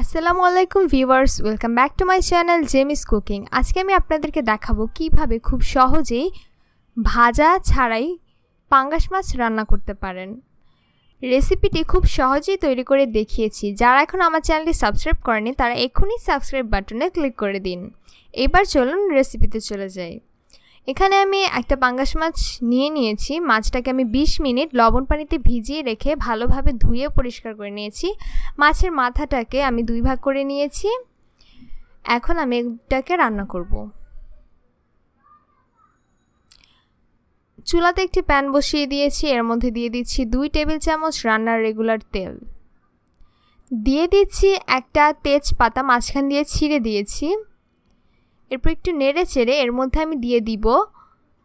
আসসালামু আলাইকুম viewers welcome back to my channel Jemis cooking আজকে আমি আপনাদেরকে দেখাবো কিভাবে খুব সহজেই ভাজা ছাড়াই পাঙ্গাস মাছ রান্না করতে পারেন রেসিপিটি খুব সহজেই তৈরি করে দেখিয়েছি যারা এখন আমার চ্যানেলটি সাবস্ক্রাইব করেনি তারা এখনই সাবস্ক্রাইব বাটনে ক্লিক করে দিন এবার চলুন রেসিপিতে চলে যাই এখানে আমি একটা পাঙ্গাস মাছ নিয়ে নিয়েছি মাছটাকে আমি ২০ মিনিট লবণ পানিতে ভিজিয়ে রেখে ভালোভাবে ধুয়ে পরিষ্কার করে নিয়েছি মাছের মাথাটাকে আমি দুই ভাগ করে নিয়েছি এখন আমি এটাকে রান্না করব চুলাতে একটি প্যান বসিয়ে দিয়েছি এর মধ্যে দিয়ে দিচ্ছি দুই টেবিল চামচ রান্নার রেগুলার তেল দিয়ে দিচ্ছি একটা তেজপাতা মাঝখান দিয়ে ছিঁড়ে দিয়েছি এরপর একটু নেড়ে চেড়ে এর মধ্যে আমি দিয়ে দিব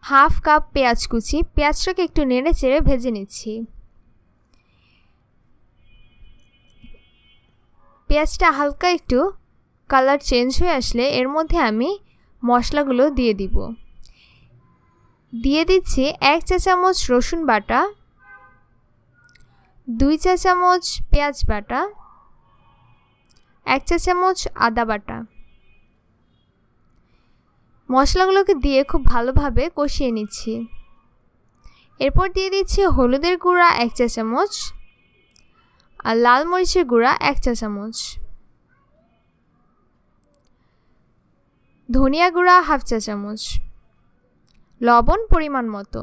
হাফ কাপ পেঁয়াজ কুচি পেঁয়াজটাকে একটু নেড়ে চেড়ে ভেজে নিচ্ছি পেঁয়াজটা হালকা একটু কালার চেঞ্জ হয়ে আসলে এর মধ্যে আমি মশলাগুলো দিয়ে দিব দিয়ে দিচ্ছি এক চা চামচ রসুন বাটা দুই চা চামচ পেঁয়াজ বাটা এক চা চামচ আদা বাটা মশলাগুলোকে দিয়ে খুব ভালোভাবে কষিয়ে নিচ্ছি এরপর দিয়ে দিচ্ছি হলুদের গুঁড়া এক চা চামচ আর লাল মরিচের গুঁড়া এক চা চামচ ধনিয়া গুঁড়া হাফ চা চামচ লবণ পরিমাণ মতো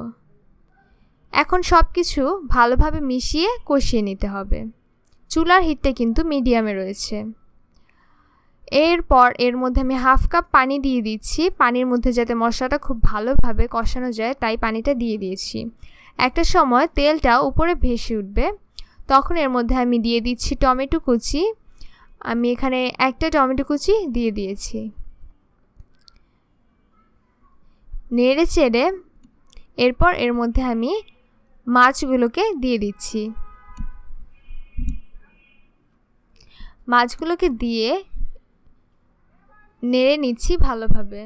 এখন সব কিছু ভালোভাবে মিশিয়ে কষিয়ে নিতে হবে চুলার হিটটা কিন্তু মিডিয়ামে রয়েছে এরপর এর মধ্যে আমি হাফ কাপ পানি দিয়ে দিচ্ছি পানির মধ্যে যাতে মশলাটা খুব ভালোভাবে কষানো যায় তাই পানিটা দিয়ে দিয়েছি একটা সময় তেলটা উপরে ভেসে উঠবে তখন এর মধ্যে আমি দিয়ে দিচ্ছি টমেটো কুচি আমি এখানে একটা টমেটো কুচি দিয়ে দিয়েছি নেড়ে চেড়ে এরপর এর মধ্যে আমি মাছগুলোকে দিয়ে দিচ্ছি মাছগুলোকে দিয়ে নেড়ে নিচ্ছি ভালোভাবে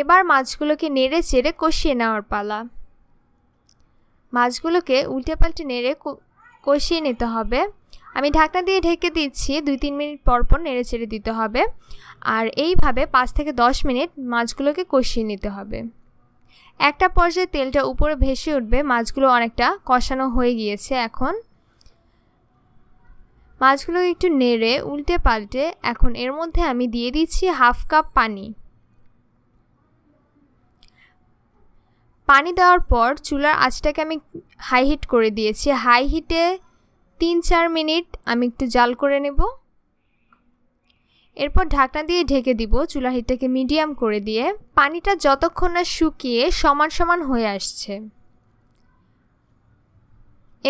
এবার মাছগুলোকে নেড়ে চেড়ে কষিয়ে নেওয়ার পালা মাছগুলোকে উল্টে পাল্টে নেড়ে কষিয়ে নিতে হবে আমি ঢাকনা দিয়ে ঢেকে দিচ্ছি দুই তিন মিনিট পর পর নেড়ে চেড়ে দিতে হবে আর এইভাবে পাঁচ থেকে দশ মিনিট মাছগুলোকে কষিয়ে নিতে হবে একটা পর্যায়ে তেলটা উপরে ভেসে উঠবে মাছগুলো অনেকটা কষানো হয়ে গিয়েছে এখন মাছগুলো একটু নেড়ে উল্টে পাল্টে এখন এর মধ্যে আমি দিয়ে দিচ্ছি হাফ কাপ পানি পানি দেওয়ার পর চুলার আঁচটাকে আমি হাই হিট করে দিয়েছি হাই হিটে তিন চার মিনিট আমি একটু জাল করে নেব এরপর ঢাকনা দিয়ে ঢেকে দিব চুলা হিটটাকে মিডিয়াম করে দিয়ে পানিটা যতক্ষণ না শুকিয়ে সমান সমান হয়ে আসছে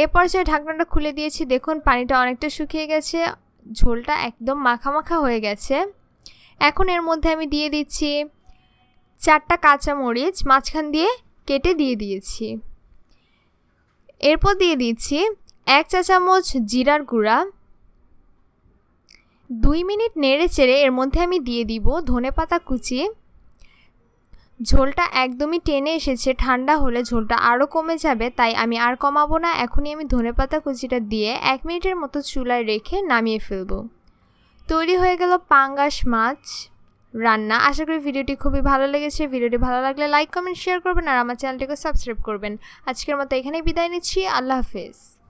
এরপর যে ঢাকনাটা খুলে দিয়েছি দেখুন পানিটা অনেকটা শুকিয়ে গেছে ঝোলটা একদম মাখা মাখা হয়ে গেছে এখন এর মধ্যে আমি দিয়ে দিচ্ছি চারটা কাঁচা মরিচ মাঝখান দিয়ে কেটে দিয়ে দিয়েছি এরপর দিয়ে দিচ্ছি এক চা চামচ জিরার গুঁড়া দুই মিনিট নেড়ে চেড়ে এর মধ্যে আমি দিয়ে দিব ধনে পাতা কুচি ঝোলটা একদমই টেনে এসেছে ঠান্ডা হলে ঝোলটা আরও কমে যাবে তাই আমি আর কমাবো না এখনই আমি ধনেপাতা কুচিটা দিয়ে এক মিনিটের মতো চুলায় রেখে নামিয়ে ফেলবো তৈরি হয়ে গেল পাঙ্গাস মাছ রান্না আশা করি ভিডিওটি খুবই ভালো লেগেছে ভিডিওটি ভালো লাগলে লাইক কমেন্ট শেয়ার করবেন আর আমার চ্যানেলটিকে সাবস্ক্রাইব করবেন আজকের মতো এখানেই বিদায় নিচ্ছি আল্লাহ হাফেজ